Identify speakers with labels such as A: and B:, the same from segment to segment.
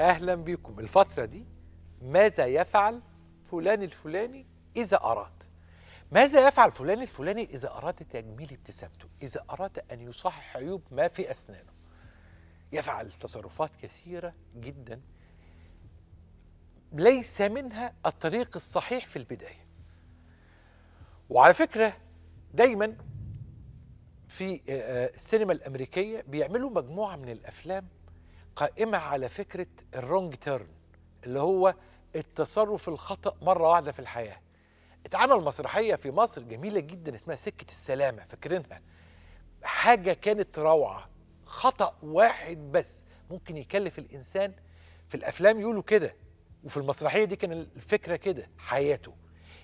A: أهلا بكم الفترة دي ماذا يفعل فلان الفلاني إذا أراد ماذا يفعل فلان الفلاني إذا أراد تجميل ابتسامته إذا أراد أن يصحح عيوب ما في أسنانه يفعل تصرفات كثيرة جدا ليس منها الطريق الصحيح في البداية وعلى فكرة دايما في آه، آه، السينما الأمريكية بيعملوا مجموعة من الأفلام قائمة على فكرة الرونج تيرن اللي هو التصرف الخطأ مرة واحدة في الحياة اتعمل مسرحية في مصر جميلة جدا اسمها سكة السلامة فاكرينها حاجة كانت روعة خطأ واحد بس ممكن يكلف الإنسان في الأفلام يقولوا كده وفي المسرحية دي كان الفكرة كده حياته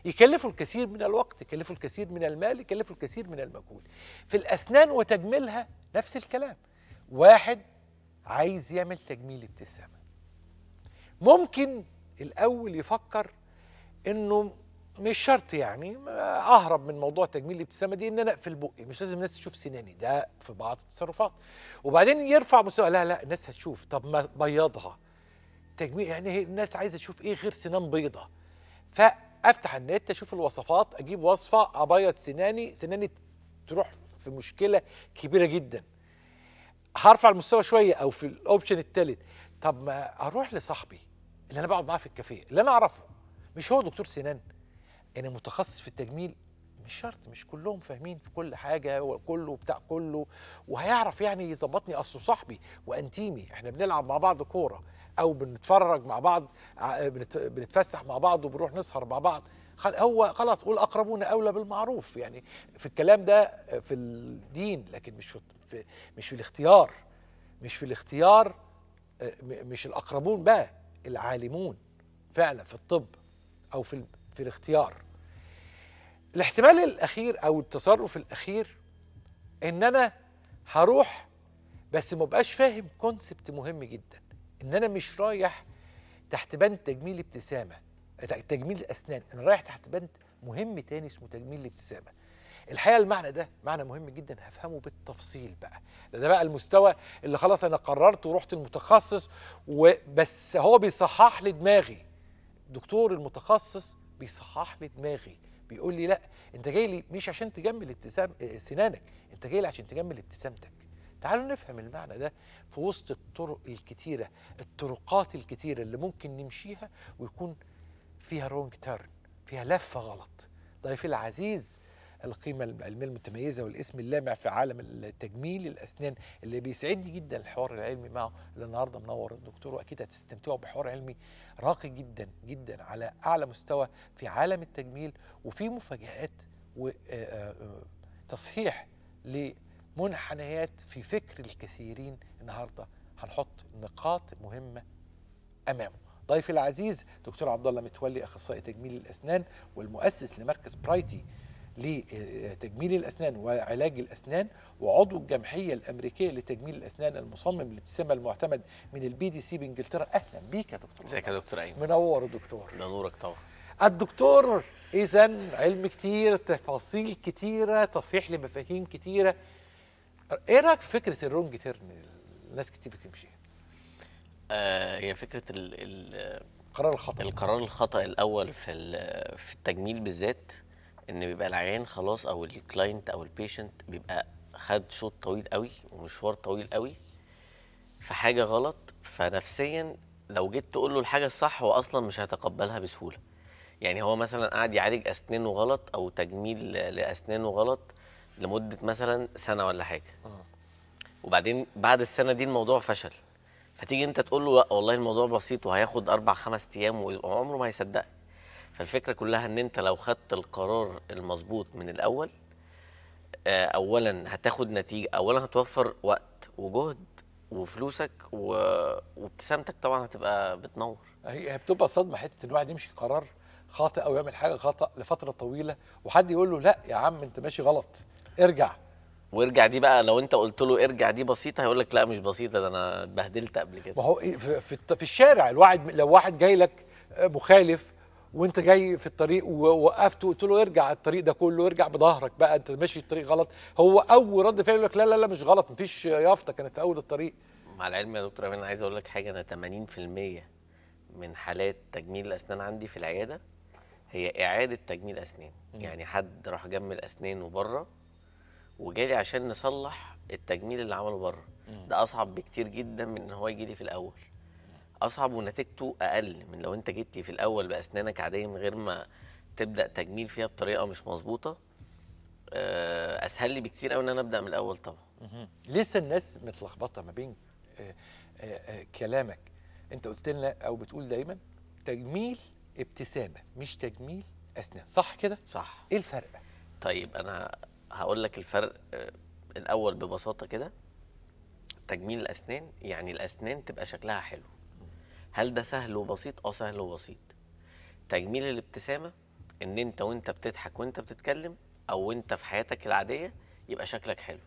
A: يكلفوا الكثير من الوقت يكلفوا الكثير من المال يكلفوا الكثير من المجهود في الأسنان وتجميلها نفس الكلام واحد عايز يعمل تجميل ابتسامة ممكن الأول يفكر إنه مش شرط يعني اهرب من موضوع تجميل الابتسامه دي ان انا اقفل بقي مش لازم الناس تشوف سناني ده في بعض التصرفات وبعدين يرفع مستوى لا لا الناس هتشوف طب ما بيضها تجميل يعني الناس عايزه تشوف ايه غير سنان بيضه فافتح النت اشوف الوصفات اجيب وصفه ابيض سناني سناني تروح في مشكله كبيره جدا هرفع المستوى شويه او في الاوبشن الثالث طب ما اروح لصاحبي اللي انا بقعد معاه في الكافيه اللي انا اعرفه مش هو دكتور سنان انا متخصص في التجميل مش شرط مش كلهم فاهمين في كل حاجه وكله بتاع كله وهيعرف يعني يظبطني اصله صاحبي وانتيمي احنا بنلعب مع بعض كوره او بنتفرج مع بعض بنتفسح مع بعض وبنروح نسهر مع بعض هو خلاص والاقربون اولى بالمعروف يعني في الكلام ده في الدين لكن مش في مش في الاختيار مش في الاختيار آه، مش الاقربون بقى العالمون فعلا في الطب او في في الاختيار الاحتمال الاخير او التصرف الاخير ان انا هروح بس ما بقاش فاهم كونسبت مهم جدا ان انا مش رايح تحت بند تجميل ابتسامه تجميل الاسنان انا رايح تحت بند مهم تاني اسمه تجميل الابتسامه الحقيقه المعنى ده معنى مهم جدا هفهمه بالتفصيل بقى ده, ده بقى المستوى اللي خلاص انا قررت ورحت المتخصص وبس هو بيصحح لي دماغي الدكتور المتخصص بيصحح لي دماغي بيقول لي لا انت جاي لي مش عشان تجمل ابتسام سنانك انت جاي لي عشان تجمل ابتسامتك تعالوا نفهم المعنى ده في وسط الطرق الكتيره الطرقات الكتيره اللي ممكن نمشيها ويكون فيها رونج تيرن فيها لفه غلط ضيفي العزيز القيمه العلميه المتميزه والاسم اللامع في عالم التجميل الاسنان اللي بيسعدني جدا الحوار العلمي معه اللي النهارده منور الدكتور واكيد هتستمتعوا بحوار علمي راقي جدا جدا على اعلى مستوى في عالم التجميل وفي مفاجات وتصحيح لمنحنيات في فكر الكثيرين النهارده هنحط نقاط مهمه امامه ضيفي العزيز دكتور عبد الله متولي اخصائي تجميل الاسنان والمؤسس لمركز برايتي لتجميل الأسنان وعلاج الأسنان وعضو الجمعية الأمريكية لتجميل الأسنان المصمم الابتسامة المعتمد من البي دي سي بإنجلترا أهلا بيك يا دكتور ازيك يا دكتور أيمن منور دكتور نورك طبعا الدكتور إذا علم كتير تفاصيل كتيرة تصحيح لمفاهيم كتيرة إيه رأيك في فكرة الرونج تيرن الناس كتير بتمشيها؟
B: آه هي فكرة ال القرار الخطأ القرار الخطأ الأول في في التجميل بالذات ان بيبقى العيان خلاص او الكلاينت او البيشنت بيبقى خد شوط طويل قوي ومشوار طويل قوي في حاجه غلط فنفسيا لو جيت تقول له الحاجه الصح هو اصلا مش هيتقبلها بسهوله يعني هو مثلا قاعد يعالج اسنانه غلط او تجميل لاسنانه غلط لمده مثلا سنه ولا حاجه آه. وبعدين بعد السنه دي الموضوع فشل فتيجي انت تقول له لا والله الموضوع بسيط وهياخد اربع خمس ايام وعمره ما هيصدقك فالفكره كلها ان انت لو خدت القرار المظبوط من الاول آه، اولا هتاخد نتيجه اولا هتوفر وقت وجهد وفلوسك و... وابتسامتك طبعا هتبقى بتنور
A: هي بتبقى صدمه حته ان الواحد يمشي قرار خاطئ او يعمل حاجه خطا لفتره طويله وحد يقول له لا يا عم انت ماشي غلط ارجع
B: وارجع دي بقى لو انت قلت له ارجع دي بسيطه هيقول لك لا مش بسيطه ده انا اتبهدلت قبل كده ما هو إيه،
A: في, في الشارع الواحد لو واحد جاي لك مخالف وانت جاي في الطريق ووقفته وقلت له ارجع الطريق ده كله ارجع بظهرك بقى انت ماشي الطريق غلط هو اول رد فعل يقول لك لا لا لا مش غلط مفيش يافطه كانت في اول الطريق
B: مع العلم يا دكتور انا عايز اقول لك حاجه انا 80% من حالات تجميل الاسنان عندي في العياده هي اعاده تجميل اسنان يعني حد راح جمل اسنانه بره وجالي عشان نصلح التجميل اللي عمله بره ده اصعب بكتير جدا من ان هو يجي لي في الاول اصعب ونتيجته اقل من لو انت جيت لي في الاول باسنانك عاديه من غير ما تبدا تجميل فيها بطريقه مش مظبوطه آه، اسهل لي بكتير قوي ان انا ابدا من الاول طبعا
A: لسه الناس متلخبطه ما بين آه، آه، كلامك انت قلت لنا او بتقول دايما تجميل ابتسامه مش تجميل اسنان صح كده صح
B: ايه الفرق طيب انا هقول لك الفرق الاول ببساطه كده تجميل الاسنان يعني الاسنان تبقى شكلها حلو هل ده سهل وبسيط؟ اه سهل وبسيط. تجميل الابتسامه ان انت وانت بتضحك وانت بتتكلم او وانت في حياتك العاديه يبقى شكلك حلو.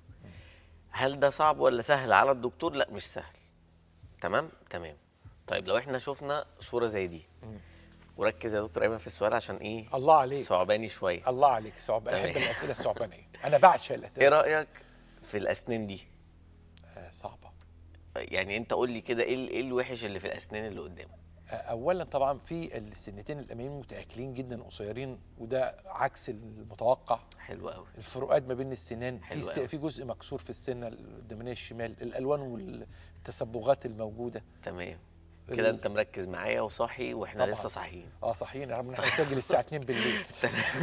B: هل ده صعب ولا سهل على الدكتور؟ لا مش سهل. تمام؟ تمام. طيب لو احنا شفنا صوره زي دي وركز يا دكتور ايمن في السؤال عشان ايه؟ الله عليك صعباني شويه الله عليك انا احب الاسئله الصعبانيه
A: انا بعشق الاسئله ايه رايك
B: في الاسنان دي؟ آه، صعبه يعني انت قول لي كده ايه ايه الوحش اللي في الاسنان اللي قدامه
A: اولا طبعا في السنتين الاماميين متاكلين جدا قصيرين وده عكس المتوقع حلو قوي الفروقات ما بين السنان حلو في في جزء مكسور في السنه القدامانيه الشمال الالوان والتصبغات الموجوده
B: تمام كده انت مركز معايا وصاحي واحنا طبعاً. لسه صاحيين اه صاحيين احنا هنسجل الساعه 2 بالليل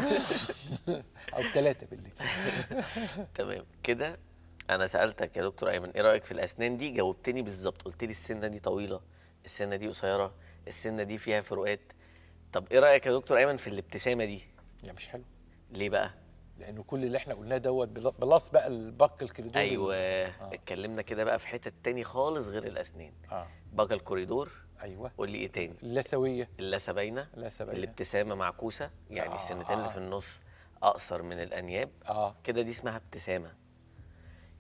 B: او 3 بالليل تمام كده انا سالتك يا دكتور ايمن ايه رايك في الاسنان دي جاوبتني بالظبط قلت لي السنه دي طويله السنه دي قصيره السنه دي فيها فروقات طب ايه رايك يا دكتور ايمن في الابتسامه دي لا مش حلو ليه بقى
A: لانه كل اللي احنا قلناه دوت بلس بقى الباك
B: الكريدور ايوه آه. اتكلمنا كده بقى في حتت تاني خالص غير الاسنان اه باك الكوريدور ايوه قول لي ايه تاني اللثويه اللثه باينه اللثه باينه الابتسامه معكوسه يعني آه. السنتين اللي آه. في النص اقصر من الانياب آه. كده دي اسمها ابتسامه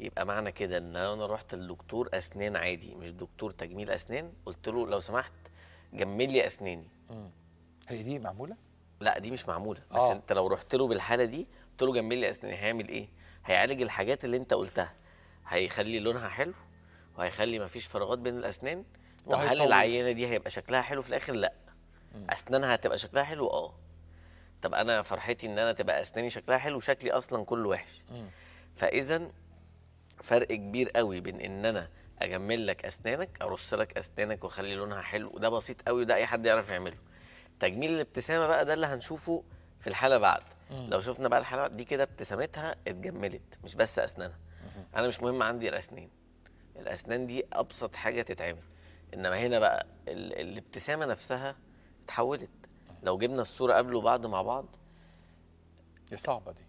B: يبقى معنى كده ان انا رحت لدكتور اسنان عادي مش دكتور تجميل اسنان قلت له لو سمحت جمل لي اسناني
A: امم هي دي معموله
B: لا دي مش معموله بس أوه. انت لو رحت له بالحاله دي قلت له جمل لي اسناني هيعمل ايه هيعالج الحاجات اللي انت قلتها هيخلي لونها حلو وهيخلي مفيش فراغات بين الاسنان طب هل العينه دي هيبقى شكلها حلو في الاخر لا مم. اسنانها هتبقى شكلها حلو اه طب انا فرحتي ان انا تبقى اسناني شكلها حلو شكلي اصلا كله وحش فاذا فرق كبير قوي بين ان انا اجمل لك اسنانك ارص لك اسنانك واخلي لونها حلو ده بسيط قوي ده اي حد يعرف يعمله تجميل الابتسامه بقى ده اللي هنشوفه في الحاله بعد مم. لو شفنا بقى الحاله دي كده ابتسامتها اتجملت مش بس اسنانها مم. انا مش مهم عندي الاسنان الاسنان دي ابسط حاجه تتعمل انما هنا بقى ال الابتسامه نفسها اتحولت لو جبنا الصوره قبل وبعد مع بعض دي صعبه دي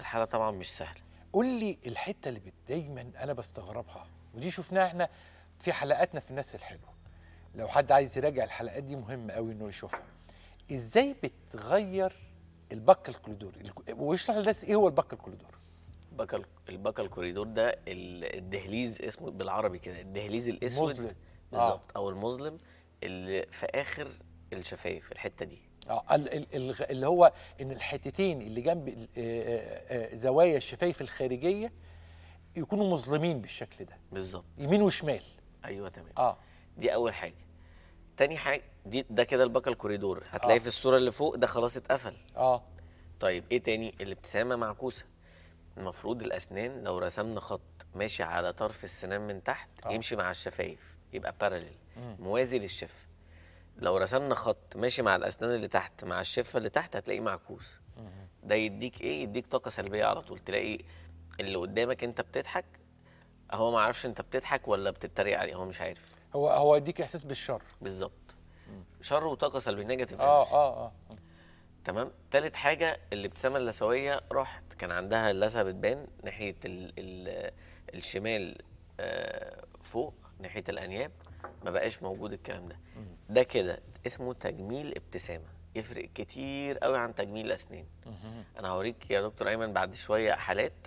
B: الحاله طبعا مش سهله قول لي الحته
A: اللي دايما انا بستغربها ودي شفناها احنا في حلقاتنا في الناس الحلوه لو حد عايز يراجع الحلقات دي مهم قوي انه يشوفها ازاي بتغير الباك الكوريدور ويشرح للناس ايه هو الباك الكوريدور
B: الباكا الباك الكوريدور ده الدهليز اسمه بالعربي كده الدهليز الاسود آه. بالظبط آه. او المظلم اللي في اخر الشفايف الحته دي
A: اه اللي هو ان الحتتين اللي جنب آه، آه، آه، زوايا الشفايف الخارجيه يكونوا مظلمين بالشكل ده بالظبط يمين وشمال
B: ايوه تمام اه دي اول حاجه تاني حاجه دي ده كده البكا الكوريدور هتلاقي آه. في الصوره اللي فوق ده خلاص اتقفل اه طيب ايه تاني الابتسامه معكوسه المفروض الاسنان لو رسمنا خط ماشي على طرف السنان من تحت آه. يمشي مع الشفايف يبقى باراليل موازي للشفه لو رسمنا خط ماشي مع الاسنان اللي تحت مع الشفه اللي تحت هتلاقيه معكوس ده يديك ايه يديك طاقه سلبيه على طول تلاقي اللي قدامك انت بتضحك هو ما عارفش انت بتضحك ولا بتتريق عليه هو مش عارف
A: هو هو يديك احساس بالشر
B: بالظبط شر وطاقه سلبيه نيجاتيف اه اه اه تمام تالت حاجه الابتسامه اللثويه راحت كان عندها اللثه بتبان ناحيه الـ الـ الشمال آه فوق ناحيه الانياب ما بقاش موجود الكلام ده ده كده اسمه تجميل ابتسامه يفرق كتير قوي عن تجميل الاسنان انا هوريك يا دكتور ايمن بعد شويه حالات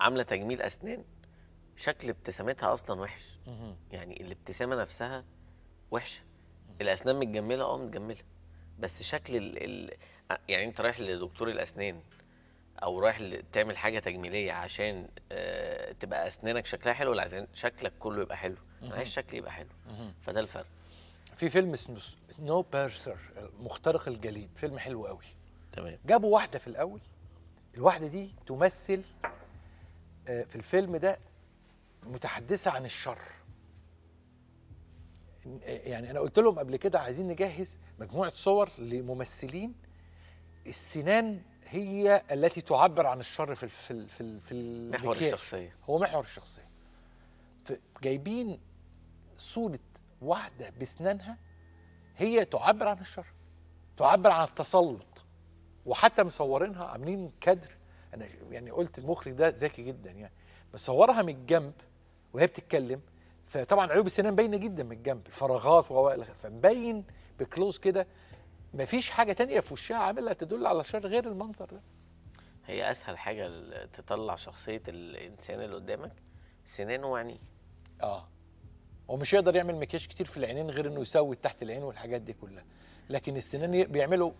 B: عامله تجميل اسنان شكل ابتسامتها اصلا وحش يعني الابتسامه نفسها وحشه الاسنان متجمله اه متجمله بس شكل ال ال يعني انت رايح لدكتور الاسنان او رايح تعمل حاجه تجميليه عشان آه، تبقى اسنانك شكلها حلو ولا عايزين شكلك كله يبقى حلو انا عايز شكلي يبقى حلو فده الفرق
A: في فيلم اسمه نو بيرسر مخترق الجليد فيلم حلو قوي تمام جابوا واحده في الاول الواحده دي تمثل آه، في الفيلم ده متحدثه عن الشر آه، يعني انا قلت لهم قبل كده عايزين نجهز مجموعه صور لممثلين السنان هي التي تعبر عن الشر في ال في في, ال في محور الشخصيه هو محور الشخصيه جايبين صوره واحده باسنانها هي تعبر عن الشر تعبر عن التسلط وحتى مصورينها عاملين كادر انا يعني قلت المخرج ده ذكي جدا يعني مصورها من الجنب وهي بتتكلم فطبعا عيوب السنان باينه جدا من الجنب الفراغات فمبين بكلوز كده مفيش حاجه تانية في وشها عاملها تدل على شر غير المنظر ده
B: هي اسهل حاجه تطلع شخصيه الانسان اللي قدامك سنانه وعينيه اه
A: هو مش يقدر يعمل مكياج كتير في العينين غير انه يسود تحت العين والحاجات دي كلها لكن السنان بيعملوا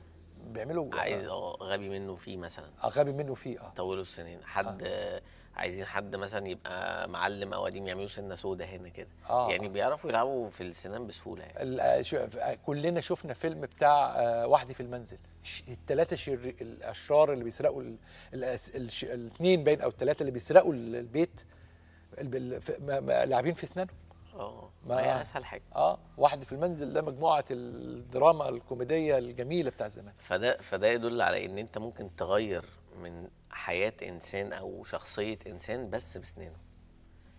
B: بيعملوا آه. عايز اه غبي منه فيه مثلا اه غبي منه فيه اه طولوا السنين آه. حد آه. عايزين حد مثلا يبقى معلم او قديم يعملوا سنه سودا هنا كده آه. يعني بيعرفوا يلعبوا في السنان بسهوله
A: يعني آه، شو آه، كلنا شفنا فيلم بتاع آه وحدي في المنزل الثلاثه شر... الاشرار اللي بيسرقوا ال... الاثنين باين او الثلاثه اللي بيسرقوا البيت لاعبين في اسنانهم
B: اه ما هي اسهل حاجه
A: اه واحد في المنزل ده مجموعه الدراما الكوميديه الجميله بتاع زمان
B: فده فده يدل على ان انت ممكن تغير من حياه انسان او شخصيه انسان بس بسنانه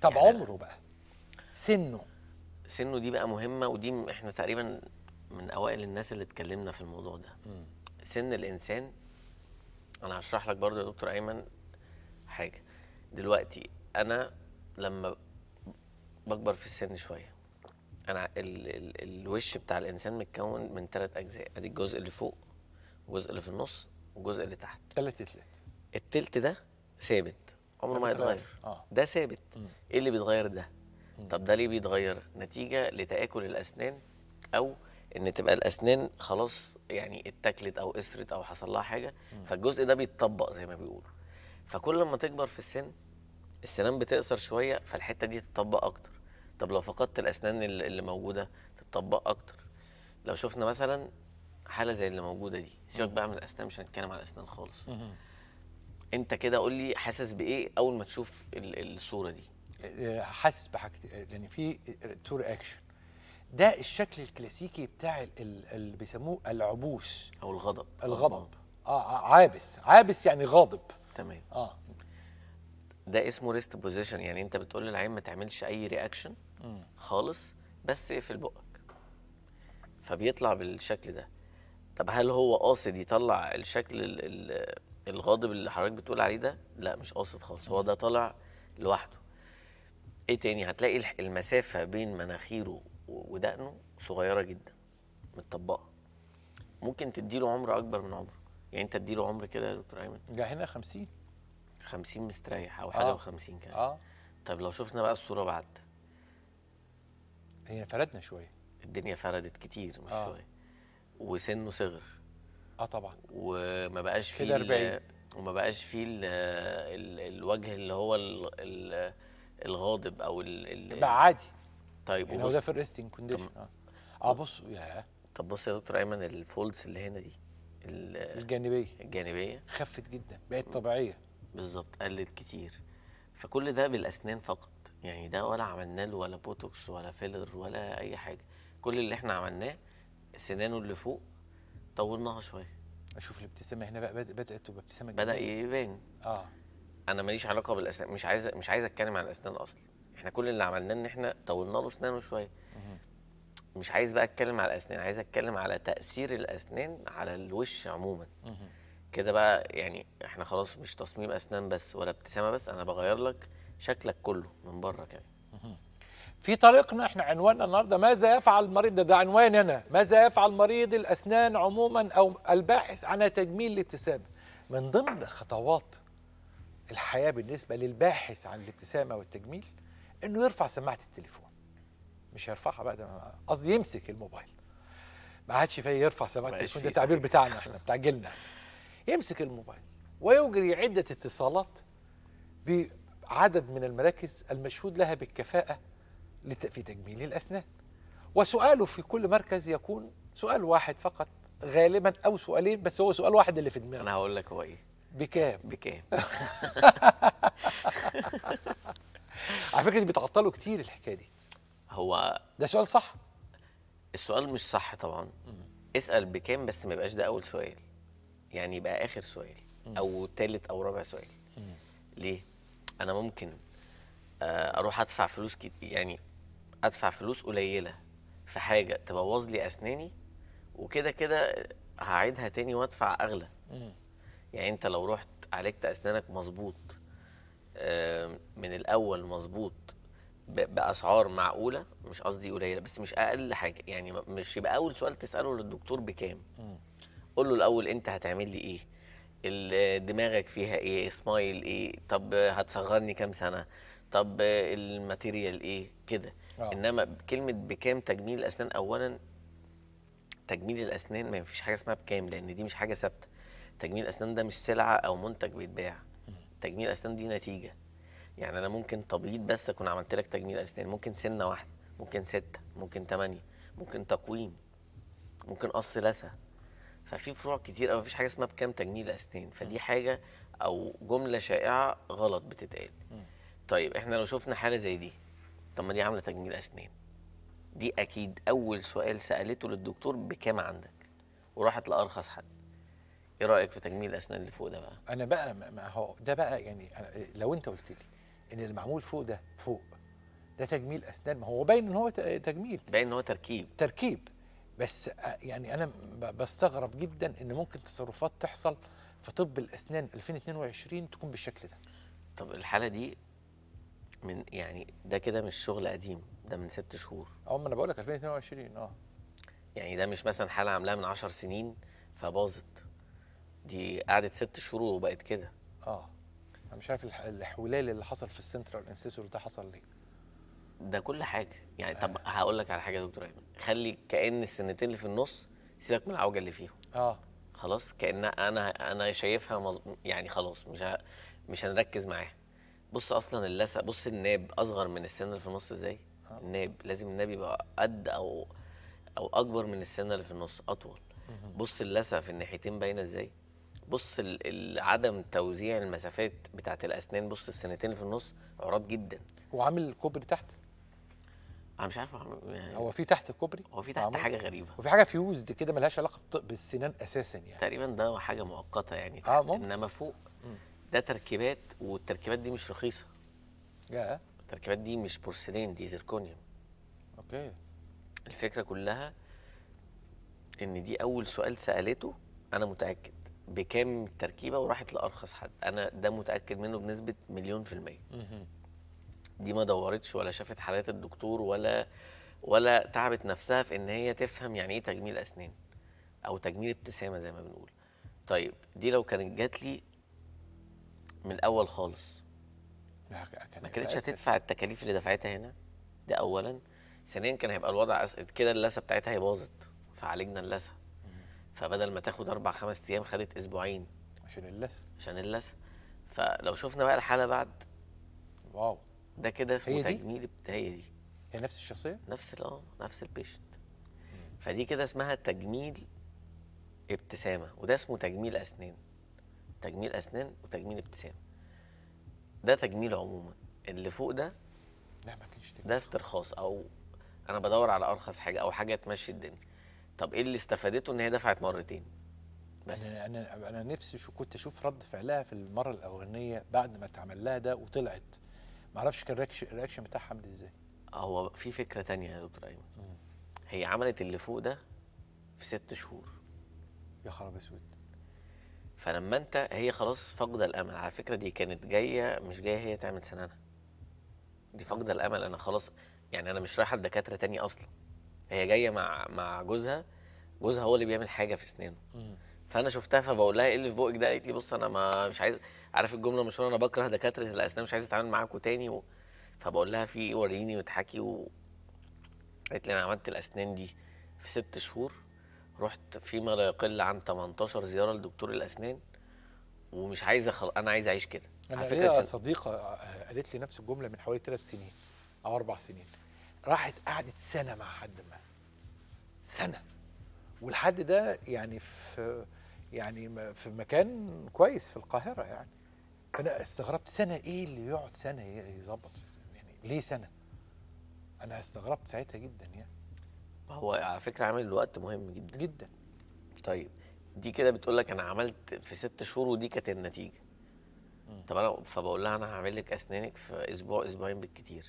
B: طب يعني عمره بقى سنه سنه دي بقى مهمه ودي احنا تقريبا من اوائل الناس اللي اتكلمنا في الموضوع ده م. سن الانسان انا هشرح لك برضه يا دكتور ايمن حاجه دلوقتي انا لما بكبر في السن شويه انا ال ال الوش بتاع الانسان متكون من ثلاث اجزاء ادي الجزء اللي فوق الجزء اللي في النص والجزء اللي تحت ثلاث ثلاثة التلت ده ثابت عمره ما هيتغير آه. ده ثابت ايه اللي بيتغير ده مم. طب ده ليه بيتغير نتيجه لتاكل الاسنان او ان تبقى الاسنان خلاص يعني اتاكلت او قصرت او حصل لها حاجه مم. فالجزء ده بيتطبق زي ما بيقولوا فكل ما تكبر في السن السنان بتقصر شويه فالحته دي تتطبق اكتر طب لو فقدت الاسنان اللي موجوده تتطبق اكتر لو شفنا مثلا حاله زي اللي موجوده دي سيبك بقى من الاسنان مش هنتكلم على الاسنان خالص مم. انت كده قول لي حاسس بايه اول ما تشوف الصوره دي
A: آه، حاسس بحاجتين لان في تو رياكشن ده الشكل الكلاسيكي بتاع اللي بيسموه العبوس او الغضب الغضب آه،, اه عابس عابس يعني غاضب تمام اه
B: ده اسمه ريست بوزيشن يعني انت بتقول للعين ما تعملش اي رياكشن خالص بس اقفل بقك فبيطلع بالشكل ده طب هل هو قاصد يطلع الشكل الغاضب اللي حضرتك بتقول عليه ده لا مش قاصد خالص هو ده طالع لوحده ايه تاني هتلاقي المسافه بين مناخيره ودقنه صغيره جدا متطبقه ممكن تديله عمر اكبر من عمره يعني انت تديله عمر كده يا دكتور ايمن ده هنا 50 50 مستريح او حاجه و50 آه. كده اه طب لو شفنا بقى الصوره بعد هي فردنا شويه الدنيا فردت كتير مش آه. شويه وسنه صغر اه طبعا وما بقاش فيه في وما بقاش فيه ال ال الوجه اللي هو ال ال الغاضب او ال بقى عادي طيب يعني هو ده في الريستنج كونديشن اه اه بص يا طب بص يا دكتور ايمن الفولدز اللي هنا دي الجانبيه الجانبيه خفت جدا بقت طبيعيه بالظبط قلت كتير فكل ده بالاسنان فقط يعني ده ولا عملنا له ولا بوتوكس ولا فيلر ولا اي حاجه كل اللي احنا عملناه سنانه اللي فوق طولناها شويه
A: اشوف الابتسامه هنا بقى بدات تبقى ابتسامه بدا
B: يبان اه انا ماليش علاقه بالاسنان مش عايز مش عايز اتكلم عن الاسنان اصلا احنا كل اللي عملناه ان احنا طولنا له اسنانه شويه مش عايز بقى اتكلم على الاسنان عايز اتكلم على تاثير الاسنان على الوش عموما كده بقى يعني احنا خلاص مش تصميم اسنان بس ولا ابتسامه بس انا بغير لك شكلك كله من بره كده
A: في طريقنا احنا عنواننا النهارده ماذا يفعل المريض ده, ده انا ماذا يفعل مريض الاسنان عموما او الباحث عن تجميل الابتسامه من ضمن خطوات الحياه بالنسبه للباحث عن الابتسامه والتجميل انه يرفع سماعه التليفون مش هيرفعها بقى ده قصدي يمسك الموبايل ما عادش فيه يرفع سماعه التليفون ده التعبير بتاعنا احنا بتاع جيلنا يمسك الموبايل ويجري عده اتصالات بعدد من المراكز المشهود لها بالكفاءه في تجميل الأسنان وسؤاله في كل مركز يكون سؤال واحد فقط غالبا أو سؤالين بس هو سؤال واحد اللي في دماغه
B: أنا هقول لك هو إيه
A: بكام بكام
B: على فكرة دي بتعطله كتير الحكاية دي هو ده سؤال صح السؤال مش صح طبعا م. اسأل بكام بس ما يبقاش ده أول سؤال يعني يبقى آخر سؤال م. أو تالت أو رابع سؤال م. ليه؟ أنا ممكن آه، اروح ادفع فلوس كتير يعني ادفع فلوس قليله في حاجه تبوظ لي اسناني وكده كده هعيدها تاني وادفع اغلى يعني انت لو رحت عالجت اسنانك مظبوط من الاول مظبوط باسعار معقوله مش قصدي قليله بس مش اقل حاجه يعني مش يبقى اول سؤال تساله للدكتور بكام قول له الاول انت هتعمل لي ايه دماغك فيها ايه سمايل ايه طب هتصغرني كام سنه طب الماتيريال ايه كده آه. انما كلمه بكام تجميل الاسنان اولا تجميل الاسنان ما فيش حاجه اسمها بكام لان دي مش حاجه ثابته تجميل الاسنان ده مش سلعه او منتج بيتباع تجميل الاسنان دي نتيجه يعني انا ممكن تبييض بس اكون عملت لك تجميل اسنان ممكن سنه واحده ممكن سته ممكن ثمانيه ممكن تقويم ممكن قص لثه ففي فروع كتير او مفيش حاجه اسمها بكام تجميل اسنان فدي حاجه او جمله شائعه غلط بتتقال طيب احنا لو شفنا حاله زي دي طب ما دي عامله تجميل اسنان دي اكيد اول سؤال سالته للدكتور بكام عندك وراحت لارخص حد ايه رايك في تجميل الاسنان اللي فوق ده بقى
A: انا بقى ما هو ده بقى يعني أنا لو انت قلت لي ان اللي معمول فوق ده فوق ده تجميل اسنان ما هو باين ان هو تجميل باين ان هو تركيب تركيب بس يعني انا بستغرب جدا ان ممكن تصرفات تحصل في طب الاسنان 2022 تكون بالشكل ده
B: طب الحاله دي من يعني ده كده مش شغل قديم ده من ست شهور اه ما انا بقول لك
A: 2022 اه
B: يعني ده مش مثلا حاله عاملاها من 10 سنين فباظت دي قعدت ست شهور وبقت كده
A: اه انا مش عارف الحولال اللي حصل في السنترال انسيسور ده حصل ليه
B: ده كل حاجه يعني آه. طب هقول لك على حاجه يا دكتور ايمن خلي كان السنتين اللي في النص سيبك من العوجه اللي فيهم اه خلاص كان انا انا شايفها مز... يعني خلاص مش ه... مش هنركز معاها بص اصلا اللسع بص الناب اصغر من السنه اللي في النص ازاي آه. الناب لازم الناب يبقى قد او او اكبر من السنه اللي في النص اطول بص اللسع في الناحيتين باينه ازاي بص عدم توزيع المسافات بتاعه الاسنان بص السنتين اللي في النص عراب جدا هو عامل كوبري تحت انا مش عارف يعني هو في تحت كوبري هو في تحت حاجه غريبه وفي حاجه فيوزد كده ملهاش علاقه بالسنان اساسا يعني تقريبا ده حاجه مؤقته يعني آه ممكن. انما فوق ده تركيبات والتركيبات دي مش رخيصه يا التركيبات دي مش بورسلين دي زيركونيوم اوكي الفكره كلها ان دي اول سؤال سالته انا متاكد بكام التركيبه وراحت لارخص حد انا ده متاكد منه بنسبه مليون في الميه دي ما دورتش ولا شافت حالات الدكتور ولا ولا تعبت نفسها في ان هي تفهم يعني ايه تجميل اسنان او تجميل ابتسامه زي ما بنقول طيب دي لو كانت جات لي من الاول خالص ما كانتش هتدفع التكاليف اللي دفعتها هنا ده اولا ثانيا كان هيبقى الوضع أسقط. كده اللثه بتاعتها هي باظت فعالجنا اللثه فبدل ما تاخد اربع خمس ايام خدت اسبوعين عشان اللثه عشان اللثه فلو شفنا بقى الحاله بعد واو ده كده اسمه تجميل هي دي هي نفس الشخصيه نفس اه نفس البيشنت فدي كده اسمها تجميل ابتسامه وده اسمه تجميل اسنان تجميل اسنان وتجميل ابتسام ده تجميل عموما اللي فوق ده لا ما كانش ده استرخاص او انا بدور على ارخص حاجه او حاجه تمشي الدنيا طب ايه اللي استفادته ان هي دفعت مرتين
A: بس انا انا, أنا نفسي شو كنت اشوف رد فعلها في المره الاولانيه بعد ما اتعمل لها ده وطلعت ما اعرفش كان الرياكشن بتاعها عامل ازاي
B: هو في فكره تانية يا دكتور ايمن هي عملت اللي فوق ده في ست شهور يا خرب اسود فلما انت هي خلاص فاقده الامل على فكره دي كانت جايه مش جايه هي تعمل سنانها دي فاقده الامل انا خلاص يعني انا مش رايحه لدكاتره تاني اصلا هي جايه مع مع جوزها جوزها هو اللي بيعمل حاجه في اسنانه فانا شفتها فبقول لها ايه اللي في بوقك ده قالت لي بص انا ما مش عايز عارف الجمله مشهوره انا بكره دكاتره الاسنان مش عايز اتعامل معاكم تاني و... فبقول لها في ايه وريني واضحكي و... قالت لي انا عملت الاسنان دي في ست شهور رحت فيما لا يقل عن 18 زياره لدكتور الاسنان ومش عايز أخل... انا عايز اعيش كده على فكره سن...
A: صديقه قالت لي نفس الجمله من حوالي ثلاث سنين او اربع سنين راحت قعدت سنه مع حد ما سنه والحد ده يعني في يعني في مكان كويس في القاهره يعني فانا استغربت سنه ايه اللي يقعد سنه يظبط يعني ليه سنه انا استغربت ساعتها جدا يعني
B: هو على فكره عامل الوقت مهم جدا جدا طيب دي كده بتقول لك انا عملت في ست شهور ودي كانت النتيجه طب انا فبقول لها انا هعمل لك اسنانك في اسبوع اسبوعين بالكتير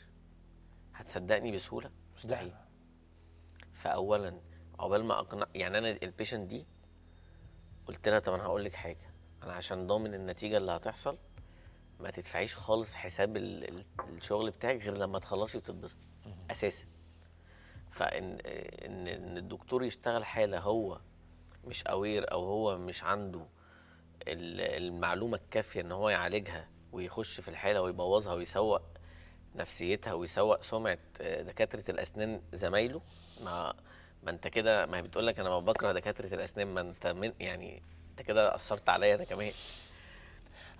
B: هتصدقني بسهوله مستحيل فاولا عقبال ما اقنع يعني انا البيشنت دي قلت لها طب انا هقول لك حاجه انا عشان ضامن النتيجه اللي هتحصل ما تدفعيش خالص حساب الشغل بتاعك غير لما تخلصي وتتبسطي اساسا فان ان ان الدكتور يشتغل حاله هو مش اوير او هو مش عنده المعلومه الكافيه ان هو يعالجها ويخش في الحاله ويبوظها ويسوق نفسيتها ويسوق سمعه آه، دكاتره الاسنان زمايله ما ما انت كده ما هي بتقول لك انا ما بكره دكاتره الاسنان ما انت من يعني انت كده اثرت عليا انا كمان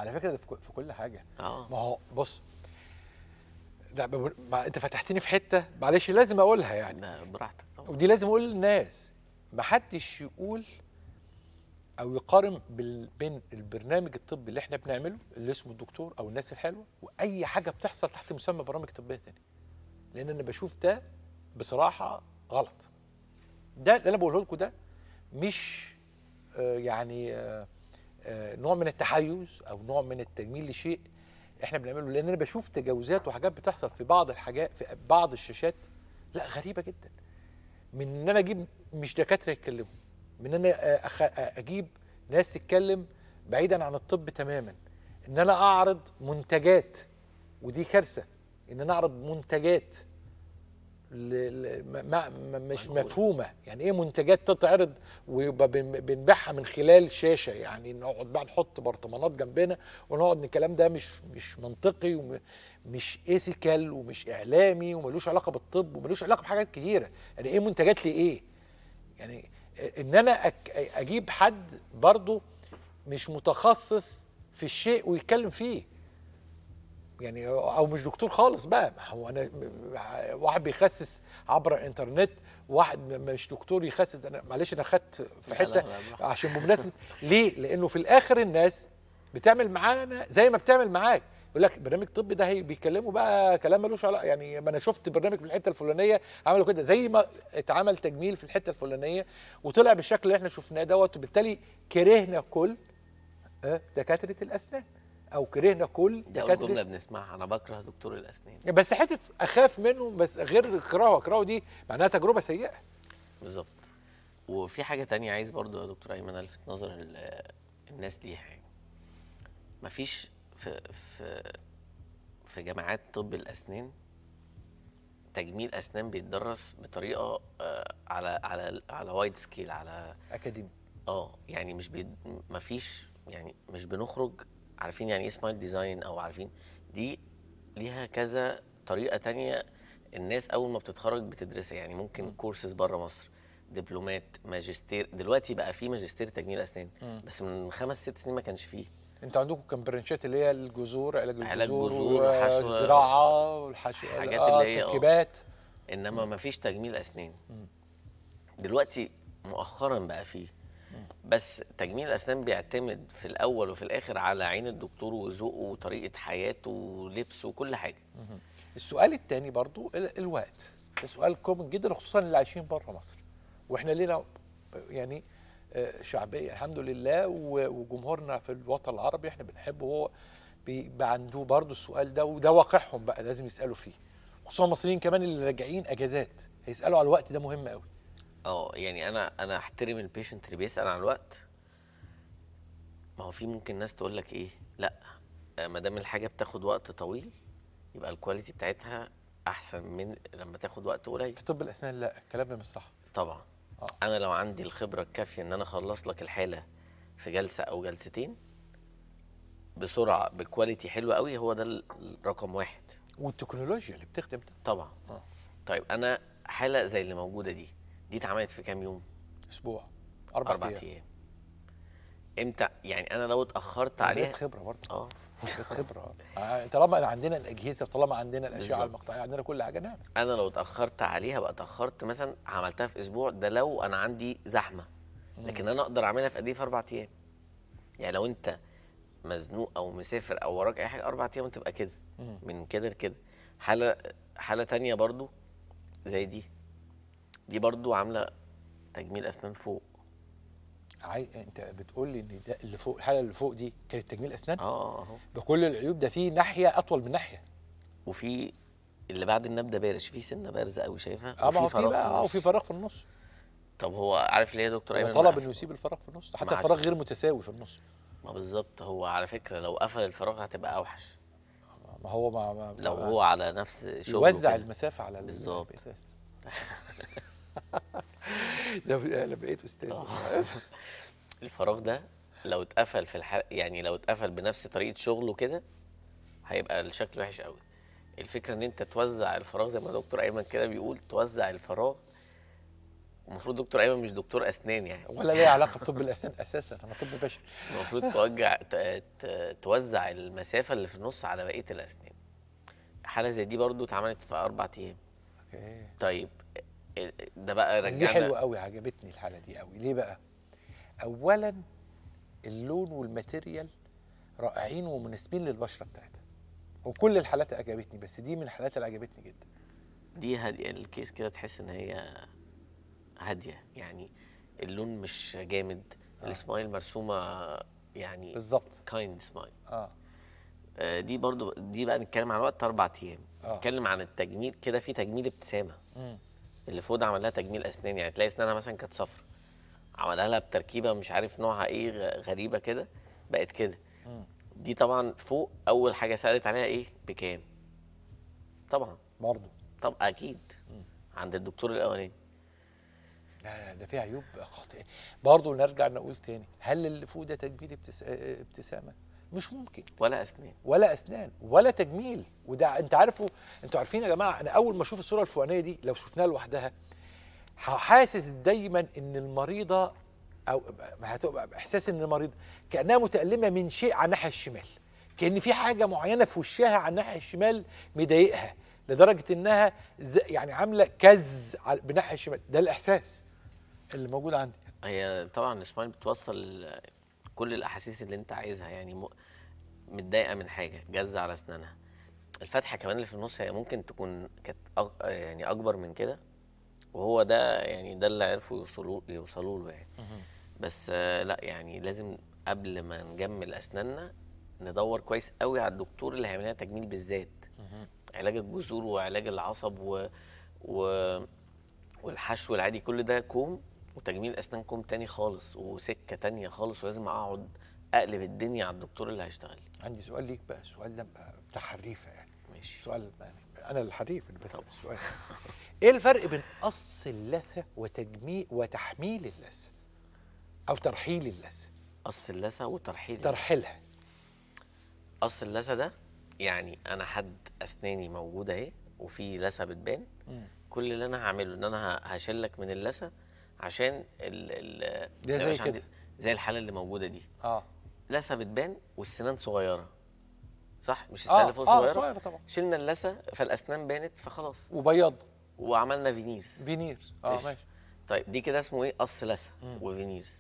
A: على فكره في كل حاجه اه ما هو بص ده ما انت فتحتني في حته معلش لازم اقولها يعني لا براحتك طبعا ودي لازم اقول للناس ما حدش يقول او يقارن بين البرنامج الطبي اللي احنا بنعمله اللي اسمه الدكتور او الناس الحلوه واي حاجه بتحصل تحت مسمى برامج طبيه ثانيه لان انا بشوف ده بصراحه غلط ده اللي انا بقوله لكم ده مش آه يعني آه آه نوع من التحيز او نوع من التجميل لشيء احنا بنعمله لان انا بشوف تجاوزات وحاجات بتحصل في بعض الحاجات في بعض الشاشات لا غريبه جدا من ان انا اجيب مش دكاتره يتكلموا من ان انا أخ... اجيب ناس تتكلم بعيدا عن الطب تماما ان انا اعرض منتجات ودي كارثه ان انا اعرض منتجات مش مفهومه يعني ايه منتجات تتعرض ويبقى بنبيعها من خلال شاشه يعني نقعد بقى نحط برطمانات جنبنا ونقعد الكلام ده مش مش منطقي ومش ايثيكال ومش اعلامي وملوش علاقه بالطب وملوش علاقه بحاجات كتيره يعني ايه منتجات ايه يعني ان انا اجيب حد برضه مش متخصص في الشيء ويتكلم فيه يعني او مش دكتور خالص بقى ما هو انا واحد بيخسس عبر الانترنت واحد مش دكتور يخسس انا معلش انا خدت في حته عشان بمناسبه ليه؟ لانه في الاخر الناس بتعمل معانا زي ما بتعمل معاك يقول لك برنامج طبي ده بيتكلموا بقى كلام ملوش علاقه يعني ما انا شفت برنامج في الحته الفلانيه عملوا كده زي ما اتعمل تجميل في الحته الفلانيه وطلع بالشكل اللي احنا شفناه دوت وبالتالي كرهنا كل آه، دكاتره الاسنان او كرهنا كل اول جمله
B: بنسمعها انا بكره دكتور الاسنان
A: بس حته اخاف منه بس غير اكرهه اكرهه دي معناها تجربه سيئه
B: بالظبط وفي حاجه تانية عايز برضو يا دكتور ايمن الفت نظر الناس ليها يعني مفيش في في في جامعات طب الاسنان تجميل اسنان بيتدرس بطريقه آه، على على على وايد سكيل على اكاديمي اه يعني مش مفيش يعني مش بنخرج عارفين يعني ايه سمايل ديزاين او عارفين دي ليها كذا طريقه تانية الناس اول ما بتتخرج بتدرسها يعني ممكن كورسز بره مصر دبلومات ماجستير دلوقتي بقى في ماجستير تجميل اسنان بس من خمس ست سنين ما كانش فيه
A: انتوا عندكم كان برنشات اللي هي الجذور علاج الجذور علاج الجذور والزراعه والحشو الحاجات آه، اللي هي التركيبات
B: انما ما فيش تجميل اسنان دلوقتي مؤخرا بقى فيه بس تجميل الاسنان بيعتمد في الاول وفي الاخر على عين الدكتور وذوقه وطريقه حياته ولبسه وكل حاجه
A: السؤال الثاني برضو الوقت ده سؤال كومن جدا خصوصا اللي عايشين بره مصر واحنا لينا يعني آه، شعبيه الحمد لله وجمهورنا في الوطن العربي احنا بنحبه هو بيبقى عنده برضه السؤال ده وده واقعهم بقى لازم يسالوا فيه خصوصا المصريين كمان اللي راجعين اجازات هيسالوا على الوقت ده مهم
B: قوي اه يعني انا انا احترم البيشنت اللي بيسال عن الوقت ما هو في ممكن ناس تقول لك ايه لا آه، ما دام الحاجه بتاخد وقت طويل يبقى الكواليتي بتاعتها احسن من لما تاخد وقت قليل في طب الاسنان لا الكلام ده مش صح طبعا أوه. انا لو عندي الخبره الكافيه ان انا اخلص لك الحاله في جلسه او جلستين بسرعه بكواليتي حلوه قوي هو ده الرقم واحد
A: والتكنولوجيا اللي
B: بتخدم ده طبعا أوه. طيب انا حاله زي اللي موجوده دي دي اتعملت في كام يوم؟ اسبوع اربع, أربع ايام امتى يعني انا لو اتاخرت عليها خبره
A: برضه اه خبره آه، طالما عندنا الاجهزه وطالما عندنا الاشعه المقطعيه عندنا كل حاجه نعمل
B: انا لو اتاخرت عليها بقى اتاخرت مثلا عملتها في اسبوع ده لو انا عندي زحمه لكن انا اقدر اعملها في قد ايه في اربع ايام يعني لو انت مزنوق او مسافر او وراك اي حاجه اربع ايام تبقى كده من كده لكده حاله حاله ثانيه برضو زي دي دي برضو عامله تجميل اسنان فوق
A: عاي... انت بتقول لي ان ده اللي فوق الحاله اللي فوق دي كانت تجميل اسنان اه, آه،, آه. بكل العيوب ده في ناحيه اطول من ناحيه
B: وفي اللي بعد النبده بارش في سنه بارزه قوي شايفها اه وفي فراغ في آه، النص وفي
A: فراغ في النص
B: طب هو عارف ليه يا دكتور ايمن طلب انه يسيب الفراغ في النص حتى الفراغ غير متساوي في النص ما بالظبط هو على فكره لو قفل الفراغ هتبقى اوحش
A: ما هو ما, ما
B: لو هو على نفس شغله يوزع المسافه على بالظبط
A: ده انا بقيت استاذ
B: الفراغ ده لو اتقفل في الح... يعني لو اتقفل بنفس طريقه شغله كده هيبقى الشكل وحش قوي الفكره ان انت توزع الفراغ زي ما دكتور ايمن كده بيقول توزع الفراغ المفروض دكتور ايمن مش دكتور اسنان يعني ولا ليه علاقه بطب
A: الاسنان اساسا انا طب بشري
B: المفروض توجع توزع المسافه اللي في النص على بقيه الاسنان حاله زي دي برضو اتعملت في اربع ايام اوكي طيب إيه، ده بقى رجعنا دي حلوه قوي
A: عجبتني الحاله دي قوي ليه بقى اولا اللون والماتيريال رائعين ومناسبين للبشره بتاعتها وكل الحالات عجبتني بس دي من الحالات اللي عجبتني جدا
B: دي هادية الكيس كده تحس ان هي هاديه يعني اللون مش جامد آه. السمايل مرسومه يعني بالظبط كايند آه. سمايل اه دي برضو دي بقى نتكلم عن وقت اربع ايام آه. نتكلم عن التجميل كده في تجميل ابتسامه امم اللي فوق ده عمل لها تجميل اسنان يعني تلاقي اسنانها مثلا كانت صفرا عملها لها بتركيبه مش عارف نوعها ايه غريبه كده بقت كده دي طبعا فوق اول حاجه سالت عليها ايه بكام طبعا برضه طب اكيد عند الدكتور الاولاني
A: لا ده في عيوب خاطئه برضه نرجع نقول تاني هل اللي فوق ده تجميل ابتسامه مش ممكن ولا اسنان ولا اسنان ولا تجميل وده انت عارفه انتوا عارفين يا جماعه انا اول ما اشوف الصوره الفوقانيه دي لو شفناها لوحدها حاسس دايما ان المريضه او هتبقى احساس ان المريضه كانها متالمه من شيء على الناحيه الشمال كان في حاجه معينه في وشها على الناحيه الشمال مضايقها لدرجه انها يعني عامله كز بالناحيه الشمال ده الاحساس اللي موجود عندي
B: هي طبعا اسماعيل بتوصل كل الاحاسيس اللي انت عايزها يعني متضايقه من حاجه جزه على اسنانها الفتحه كمان اللي في النص هي ممكن تكون كانت يعني اكبر من كده وهو ده يعني ده اللي عرفوا يوصلوا يوصلوا له يعني بس آه، لا يعني لازم قبل ما نجمل اسناننا ندور كويس قوي على الدكتور اللي هيعمل لنا تجميل بالذات علاج الجذور وعلاج العصب و... و... والحشو العادي كل ده كوم وتجميل اسنانكم تاني خالص وسكه تانيه خالص ولازم اقعد اقلب الدنيا على الدكتور اللي هيشتغل لي
A: عندي سؤال ليك بقى السؤال ده بتاع حريفه يعني ماشي سؤال انا الحريف اللي بسال السؤال ايه الفرق بين قص اللثه
B: وتجميل وتحميل اللثه او ترحيل اللثه قص اللثه وترحيل ترحيلها قص اللثه ده يعني انا حد اسناني موجوده اهي وفي لثه بتبان كل اللي انا هعمله ان انا هشلك من اللثه عشان ال ال زي كده زي الحاله اللي موجوده دي اه لسه بتبان والسنان صغيره صح مش آه. السنان اللي فوق صغيره آه صغيره صغيره طبعا شلنا اللسه فالاسنان بانت فخلاص وبيض وعملنا فينيرز فينيرز اه ماشي طيب دي كده اسمه ايه قص لسه وفينيرز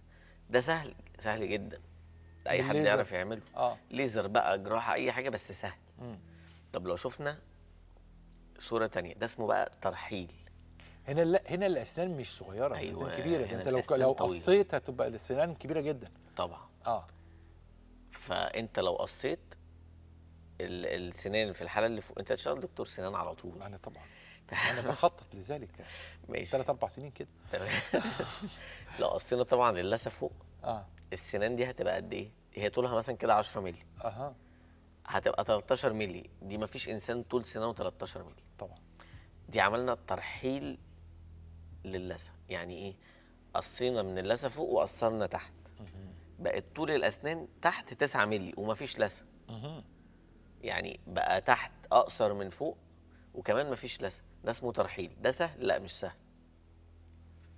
B: ده سهل سهل جدا اي حد يعرف يعمله آه. ليزر بقى جراحه اي حاجه بس سهل مم. طب لو شفنا صوره تانية ده اسمه بقى ترحيل
A: هنا لا هنا الاسنان مش صغيره أيوة الاسنان كبيره هنا انت لو لو قصيت هتبقى الاسنان كبيره جدا طبعا اه
B: فانت لو قصيت السنان في الحاله اللي فوق انت هتشتغل دكتور سنان على طول انا طبعا انا بخطط لذلك ماشي ثلاث اربع سنين كده لو قصينا طبعا اللثه فوق اه السنان دي هتبقى قد ايه؟ هي طولها مثلا كده 10 مللي اها هتبقى 13 مللي دي ما فيش انسان طول سنانه 13 مللي طبعا دي عملنا ترحيل للثه يعني ايه قصينا من اللثه فوق وقصرنا تحت بقت طول الاسنان تحت 9 مللي ومفيش لثه يعني بقى تحت اقصر من فوق وكمان مفيش لثه ده اسمه ترحيل ده سهل لا مش سهل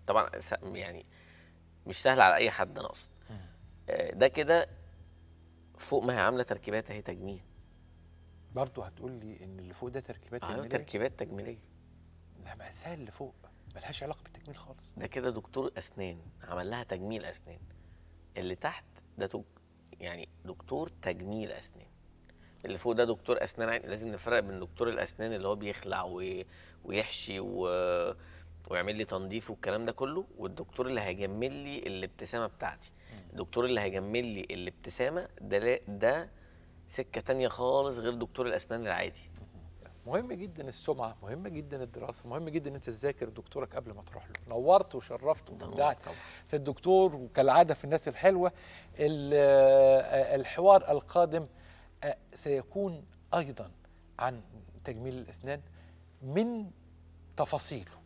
B: طبعا يعني مش سهل على اي حد انا اقصد آه، ده كده فوق ما هي عامله تركيبات اهي تجميل برضه هتقول لي ان اللي فوق ده تركيبات أيوة، تجميليه ايوه تركيبات تجميليه
A: لا ما سهل اللي فوق ملهاش علاقه بالتجميل خالص
B: ده كده دكتور اسنان عمل لها تجميل اسنان اللي تحت ده تج... يعني دكتور تجميل اسنان اللي فوق ده دكتور اسنان عين لازم نفرق بين دكتور الاسنان اللي هو بيخلع و... ويحشي و... ويعمل لي تنظيف والكلام ده كله والدكتور اللي هيجمل لي الابتسامه بتاعتي الدكتور اللي هيجمل لي الابتسامه ده ده سكه تانية خالص غير دكتور الاسنان العادي
A: مهم جدا السمعه مهم جدا الدراسه مهم جدا ان انت تذاكر دكتورك قبل ما تروح له نورت وشرفت وابدعت في الدكتور وكالعاده في الناس الحلوه آه، الحوار القادم آه، سيكون ايضا عن تجميل الاسنان من تفاصيله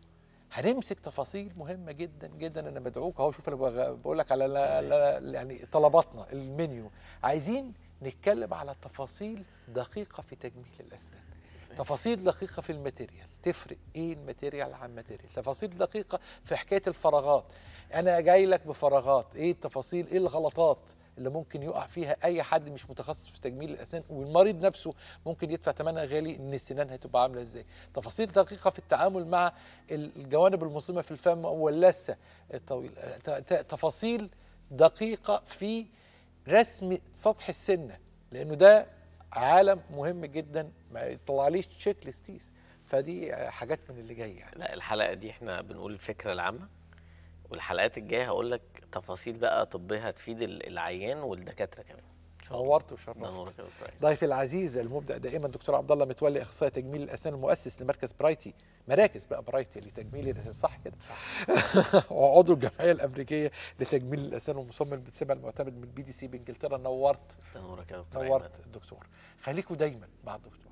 A: هنمسك تفاصيل مهمه جدا جدا انا بدعوك اهو شوف انا بقول لك على لا لا يعني طلباتنا المنيو عايزين نتكلم على تفاصيل دقيقه في تجميل الاسنان تفاصيل دقيقة في الماتيريال تفرق ايه الماتيريال عن ماتيريال تفاصيل دقيقة في حكاية الفراغات انا جاي لك بفراغات ايه التفاصيل ايه الغلطات اللي ممكن يقع فيها اي حد مش متخصص في تجميل الاسنان والمريض نفسه ممكن يدفع ثمنها غالي ان السنان هتبقى عامله ازاي تفاصيل دقيقه في التعامل مع الجوانب المظلمه في الفم واللثه الطويله تفاصيل دقيقه في رسم سطح السنه لانه ده عالم مهم جدا ما يطلعليش تشيك ليستيس فدي حاجات من اللي جاي يعني.
B: لا الحلقه دي احنا بنقول الفكره العامه والحلقات الجايه هقول لك تفاصيل بقى طبيه هتفيد العيان والدكاتره كمان نورت وشرفت طيب.
A: ضيفي العزيز المبدع دائما الدكتور عبد الله متولي اخصائي تجميل الاسنان المؤسس لمركز برايتي مراكز بقى برايتي لتجميل الاسنان صح كده صح وعضو الجمعيه الامريكيه لتجميل الاسنان ومصمم بالسمع المعتمد من بي دي سي بانجلترا نورت نورك يا دكتور نورت الدكتور خليكوا دايما مع الدكتور